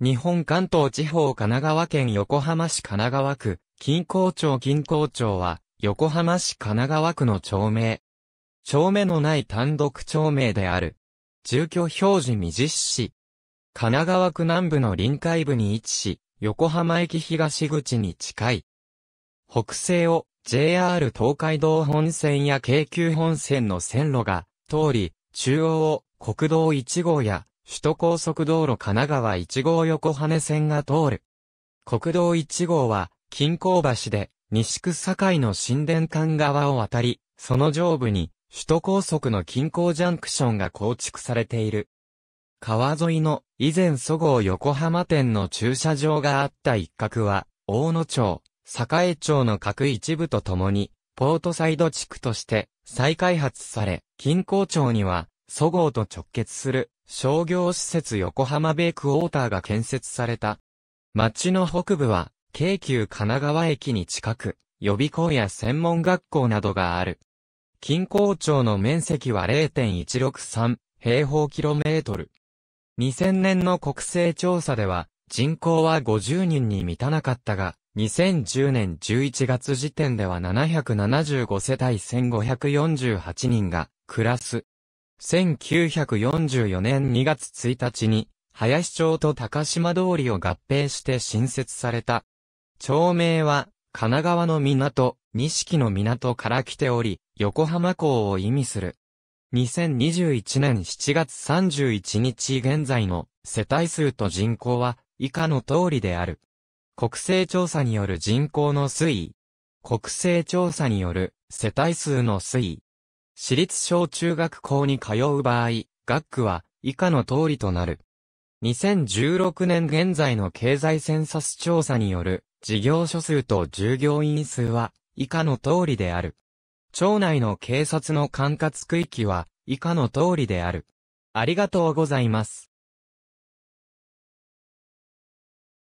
日本関東地方神奈川県横浜市神奈川区、近郊町近郊町は、横浜市神奈川区の町名。町名のない単独町名である。住居表示未実施。神奈川区南部の臨海部に位置し、横浜駅東口に近い。北西を JR 東海道本線や京急本線の線路が通り、中央を国道1号や首都高速道路神奈川1号横羽線が通る。国道1号は、金港橋で、西区堺の新田間側を渡り、その上部に、首都高速の近郊ジャンクションが構築されている。川沿いの、以前そごう横浜店の駐車場があった一角は、大野町、栄町の各一部とともに、ポートサイド地区として再開発され、近郊町には、そごうと直結する商業施設横浜ベイクウォーターが建設された。町の北部は、京急神奈川駅に近く、予備校や専門学校などがある。近郊町の面積は0.163平方キロメートル。2000年の国勢調査では、人口は50人に満たなかったが、2010年11月時点では775世帯1548人が暮らす1944年2月1日に、林町と高島通りを合併して新設された。町名は、神奈川の港、錦の港から来ており、横浜港を意味する。2021年7月31日現在の世帯数と人口は以下の通りである。国勢調査による人口の推移。国勢調査による世帯数の推移。私立小中学校に通う場合、学区は以下の通りとなる。2016年現在の経済センサス調査による事業所数と従業員数は以下の通りである。町内の警察の管轄区域は以下の通りである。ありがとうございます。